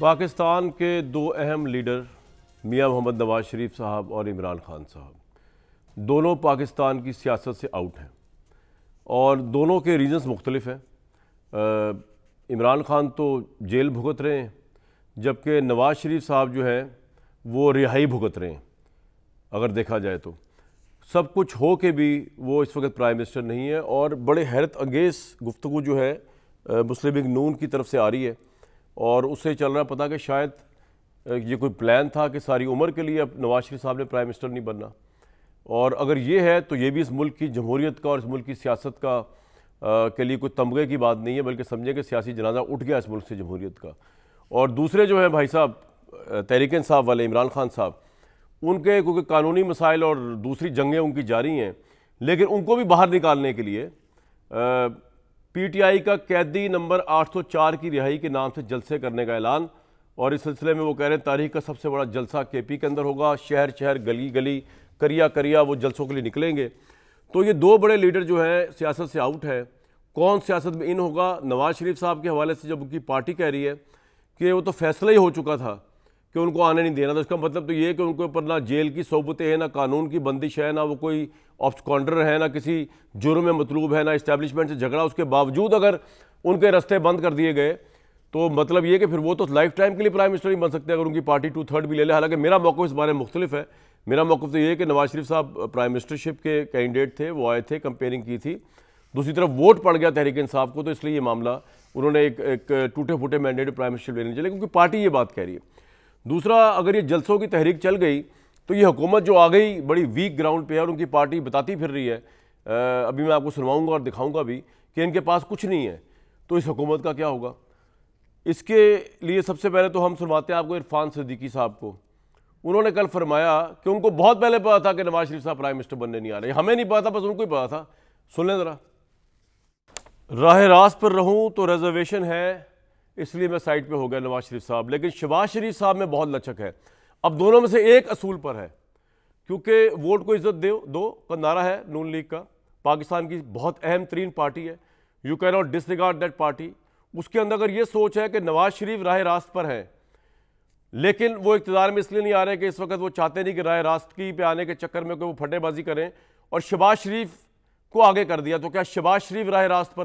पाकिस्तान के दो अहम लीडर मियां मोहम्मद नवाज शरीफ साहब और इमरान खान साहब दोनों पाकिस्तान की सियासत से आउट हैं और दोनों के रीजंस मुख्तलिफ हैं इमरान खान तो जेल भुगत रहे हैं जबकि नवाज शरीफ साहब जो हैं वो रिहाई भुगत रहे हैं अगर देखा जाए तो सब कुछ हो के भी वो इस वक्त प्राइम मिनिस्टर नहीं है और बड़े हैरत अंगेज़ गुफ्तु जो है मुस्लिम लीग नून की तरफ से आ रही है और उससे चल रहा पता कि शायद ये कोई प्लान था कि सारी उम्र के लिए अब नवाज शरीफ साहब ने प्राइम मिनिस्टर नहीं बनना और अगर ये है तो ये भी इस मुल्क की जमहूरीत का और इस मुल्क की सियासत का आ, के लिए कोई तमगे की बात नहीं है बल्कि समझे कि सियासी जनाजा उठ गया इस मुल्क से जमहूरीत का और दूसरे जो हैं भाई साहब तहरीक साहब वाले इमरान खान साहब उनके क्योंकि कानूनी मसाइल और दूसरी जंगें उनकी जारी हैं लेकिन उनको भी बाहर निकालने के लिए आ, पीटीआई का कैदी नंबर 804 की रिहाई के नाम से जलसे करने का ऐलान और इस सिलसिले में वो कह रहे हैं तारीख का सबसे बड़ा जलसा केपी के अंदर होगा शहर शहर गली गली करिया करिया वो जलसों के लिए निकलेंगे तो ये दो बड़े लीडर जो हैं सियासत से आउट हैं कौन सियासत में इन होगा नवाज शरीफ साहब के हवाले से जब उनकी पार्टी कह रही है कि वो तो फैसला ही हो चुका था कि उनको आने नहीं देना तो इसका मतलब तो ये है कि उनके ऊपर ना जेल की सोबतें हैं ना कानून की बंदिश है ना वो कोई ऑब्सकॉन्डर है ना किसी जुर्म में मतलूब है ना इस्टेब्लिशमेंट से झगड़ा उसके बावजूद अगर उनके रस्ते बंद कर दिए गए तो मतलब ये कि फिर वो तो लाइफ टाइम के लिए प्राइम मिनिस्टर ही बन सकते हैं अगर उनकी पार्टी टू थर्ड भी ले ले हालांकि मेरा मौक़ इस बारे में मुख्तलिफ है मेरा मौक़ तो ये है कि नवाज शरीफ साहब प्राइम मिनिस्टरशिप के कैंडिडेट थे वो आए थे कंपेयरिंग की थी दूसरी तरफ वोट पड़ गया तहरीक इंसाफ को तो इसलिए ये मामला उन्होंने एक एक टूटे फूटे मैंडेट प्राइम मिनिस्टर लेने चले क्योंकि पार्टी ये बात कह रही है दूसरा अगर ये जलसों की तहरीक चल गई तो ये हुकूमत जो आ गई बड़ी वीक ग्राउंड पे है और उनकी पार्टी बताती फिर रही है अभी मैं आपको सुनवाऊंगा और दिखाऊंगा भी कि इनके पास कुछ नहीं है तो इस हुकूमत का क्या होगा इसके लिए सबसे पहले तो हम सुनवाते हैं आपको इरफान सदीकी साहब को उन्होंने कल फरमाया कि उनको बहुत पहले पता था कि नवाज शरीफ साहब प्राइम मिनिस्टर बनने नहीं आ रहे हमें नहीं पता था बस उनको ही पता था सुन लें ज़रा राह रास्त पर रहूँ तो रिजर्वेशन है इसलिए मैं साइड पे हो गया नवाज शरीफ साहब लेकिन शबाज शरीफ साहब में बहुत लचक है अब दोनों में से एक असूल पर है क्योंकि वोट को इज्जत दो दो का नारा है नून लीग का पाकिस्तान की बहुत अहम तरीन पार्टी है you can not disregard that party उसके अंदर अगर ये सोच है कि नवाज शरीफ राह रास्त पर हैं लेकिन वो इकतदार में इसलिए नहीं आ रहे कि इस वक्त वो चाहते नहीं कि राय रास्त की पे आने के चक्कर में कोई वो फटेबाजी करें और शबाज शरीफ को आगे कर दिया तो क्या शबाज शरीफ राह रास्त पर